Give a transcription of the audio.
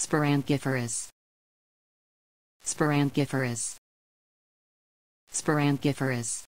Sporangiferous. Sporangiferous. Sporangiferous.